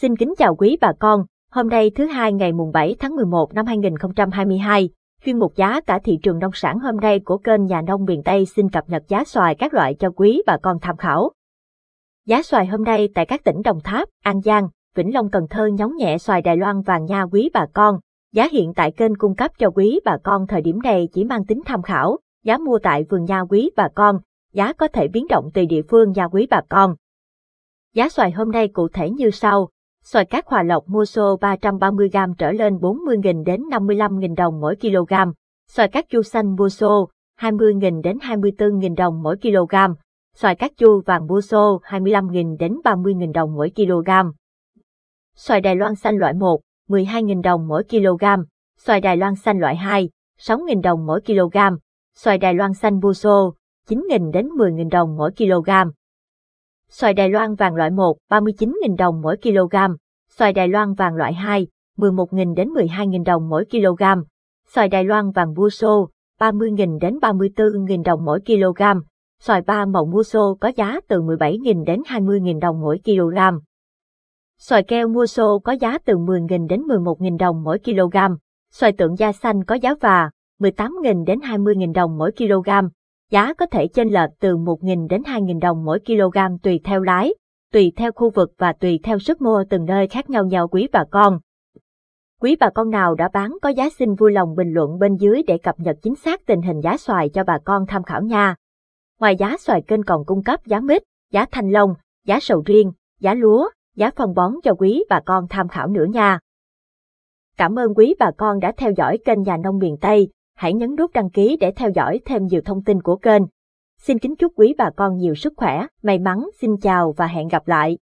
Xin kính chào quý bà con, hôm nay thứ hai ngày mùng 7 tháng 11 năm 2022, chuyên mục giá cả thị trường nông sản hôm nay của kênh Nhà nông miền Tây xin cập nhật giá xoài các loại cho quý bà con tham khảo. Giá xoài hôm nay tại các tỉnh Đồng Tháp, An Giang, Vĩnh Long Cần Thơ nhóng nhẹ xoài Đài Loan vàng nha quý bà con. Giá hiện tại kênh cung cấp cho quý bà con thời điểm này chỉ mang tính tham khảo, giá mua tại vườn nha quý bà con, giá có thể biến động tùy địa phương nha quý bà con. Giá xoài hôm nay cụ thể như sau, Xoài cát hòa lộc mua xô 330g trở lên 40.000 đến 55.000 đồng mỗi kg. Xoài cát chu xanh mua xô 20.000 đến 24.000 đồng mỗi kg. Xoài cát chu vàng mua xô 25.000 đến 30.000 đồng mỗi kg. Xoài Đài Loan xanh loại 1, 12.000 đồng mỗi kg. Xoài Đài Loan xanh loại 2, 6.000 đồng mỗi kg. Xoài Đài Loan xanh mua xô, 9.000 đến 10.000 đồng mỗi kg xoài Đài Loan vàng loại 1, 39.000 đồng mỗi kg, xoài Đài Loan vàng loại 2, 11.000 đến 12.000 đồng mỗi kg, xoài Đài Loan vàng mua sô, 30.000 đến 34.000 đồng mỗi kg, xoài ba màu mua xô có giá từ 17.000 đến 20.000 đồng mỗi kg. Xoài keo mua xô có giá từ 10.000 đến 11.000 đồng mỗi kg, xoài tượng da xanh có giá và 18.000 đến 20.000 đồng mỗi kg, giá có thể chênh lệch từ 1.000 đến 2.000 đồng mỗi kg tùy theo lái, tùy theo khu vực và tùy theo sức mua từng nơi khác nhau nhau quý bà con. Quý bà con nào đã bán có giá xin vui lòng bình luận bên dưới để cập nhật chính xác tình hình giá xoài cho bà con tham khảo nha. Ngoài giá xoài kênh còn cung cấp giá mít, giá thanh long, giá sầu riêng, giá lúa, giá phân bón cho quý bà con tham khảo nữa nha. Cảm ơn quý bà con đã theo dõi kênh Nhà Nông Miền Tây hãy nhấn nút đăng ký để theo dõi thêm nhiều thông tin của kênh. Xin kính chúc quý bà con nhiều sức khỏe, may mắn, xin chào và hẹn gặp lại.